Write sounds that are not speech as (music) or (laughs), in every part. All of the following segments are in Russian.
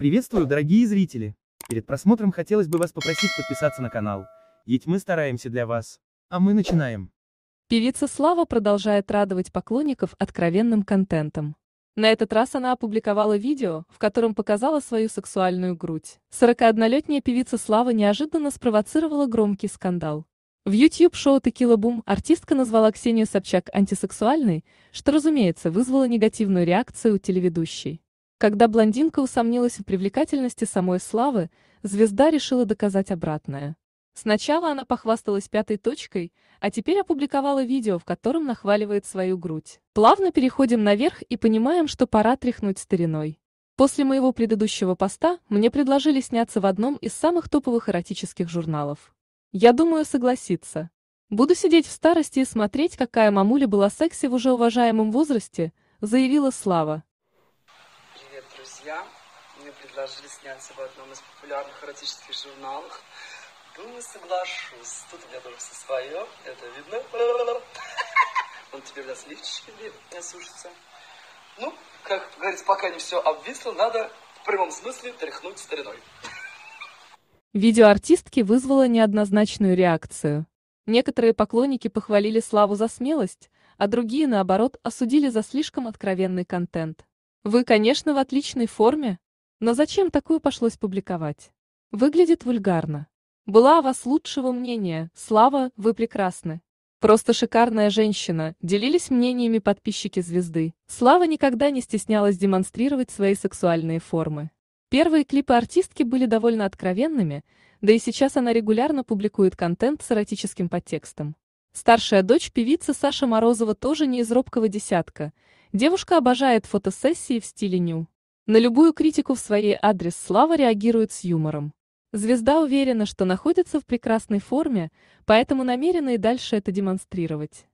Приветствую, дорогие зрители! Перед просмотром хотелось бы вас попросить подписаться на канал, ведь мы стараемся для вас. А мы начинаем. Певица Слава продолжает радовать поклонников откровенным контентом. На этот раз она опубликовала видео, в котором показала свою сексуальную грудь. 41-летняя певица Слава неожиданно спровоцировала громкий скандал. В YouTube-шоу «Текила Бум» артистка назвала Ксению Собчак антисексуальной, что, разумеется, вызвало негативную реакцию у телеведущей. Когда блондинка усомнилась в привлекательности самой Славы, звезда решила доказать обратное. Сначала она похвасталась пятой точкой, а теперь опубликовала видео, в котором нахваливает свою грудь. Плавно переходим наверх и понимаем, что пора тряхнуть стариной. После моего предыдущего поста мне предложили сняться в одном из самых топовых эротических журналов. Я думаю, согласиться. Буду сидеть в старости и смотреть, какая мамуля была секси в уже уважаемом возрасте, заявила Слава мне предложили сняться в одном из популярных эротических журналов. Думаю, соглашусь. Тут у меня тоже все свое, это видно. (laughs) Он тебе на не сушится. Ну, как говорится, пока не все обвисло, надо в прямом смысле тряхнуть стариной. Видео артистки вызвало неоднозначную реакцию. Некоторые поклонники похвалили Славу за смелость, а другие, наоборот, осудили за слишком откровенный контент. Вы, конечно, в отличной форме, но зачем такую пошлось публиковать? Выглядит вульгарно. Была о вас лучшего мнения, Слава, вы прекрасны. Просто шикарная женщина, делились мнениями подписчики звезды. Слава никогда не стеснялась демонстрировать свои сексуальные формы. Первые клипы артистки были довольно откровенными, да и сейчас она регулярно публикует контент с эротическим подтекстом. Старшая дочь певицы Саша Морозова тоже не из робкого десятка. Девушка обожает фотосессии в стиле ню. На любую критику в своей адрес Слава реагирует с юмором. Звезда уверена, что находится в прекрасной форме, поэтому намерена и дальше это демонстрировать.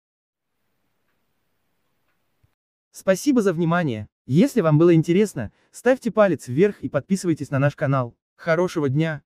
Спасибо за внимание. Если вам было интересно, ставьте палец вверх и подписывайтесь на наш канал. Хорошего дня!